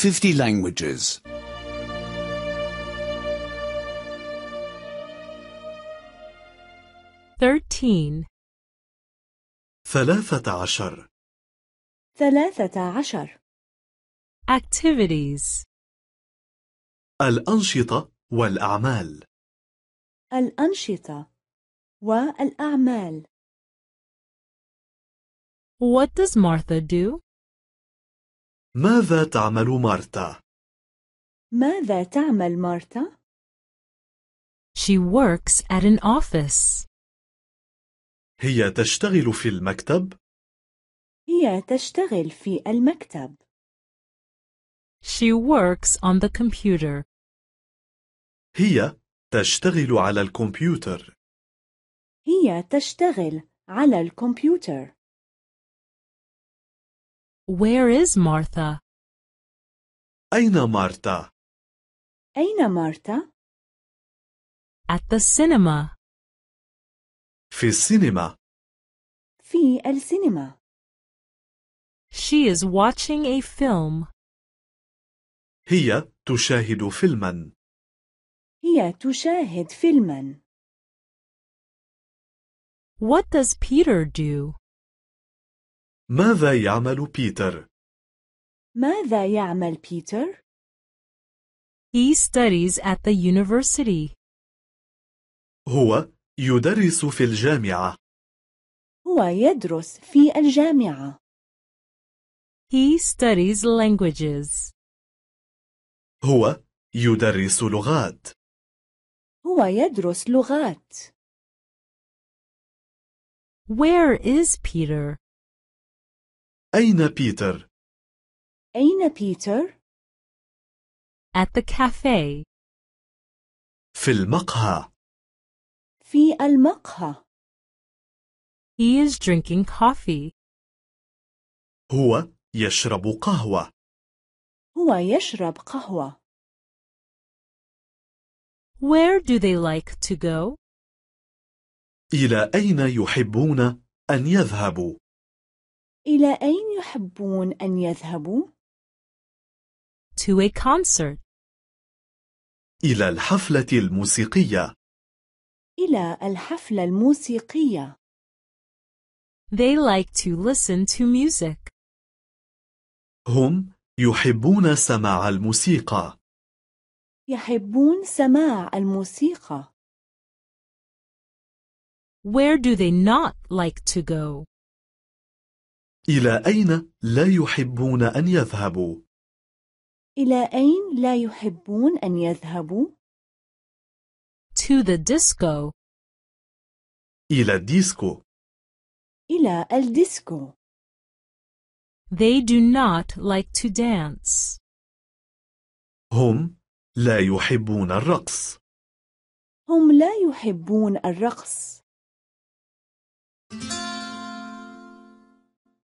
50 languages. Thirteen. Thalathatashar. Activities. Al Anshita Wal Amal. Al Anshita Wal Amal. What does Martha do? ماذا تعمل مارتا؟ ماذا تعمل مارتا؟ She works at an office. هي تشتغل في المكتب. هي تشتغل في المكتب. She works on the computer. هي تشتغل على الكمبيوتر. هي تشتغل على الكمبيوتر. Where is Martha? أين مارتا؟ أين مارتا؟ At the cinema. في السينما. في السينما. She is watching a film. هي تشاهد فيلما. هي تشاهد فيلما. What does Peter do? ماذا يعمل بيتر؟ ماذا يعمل بيتر؟ He studies at the university. هو يدرس في الجامعة. هو يدرس في الجامعة. He studies languages. هو يدرس لغات. هو يدرس لغات. Where is Peter? أين بيتر؟ أين بيتر؟ At the cafe. في المقهى. في المقهى. He is drinking coffee. هو يشرب قهوة. هو يشرب قهوة. Where do they like to go? إلى أين يحبون أن يذهبوا؟ إلى أين يحبون أن يذهبوا؟ To a concert. إلى الحفلة الموسيقية. إلى الحفلة الموسيقية. They like to listen to music. هم يحبون سماع الموسيقى. يحبون سماع الموسيقى. Where do they not like to go? إلى أين لا يحبون أن يذهبوا؟ إلى أين لا يحبون أن يذهبوا؟ To the disco. إلى الديسكو. إلى الديسكو. They do not like to dance. هم لا يحبون الرقص. هم لا يحبون الرقص. Thank you.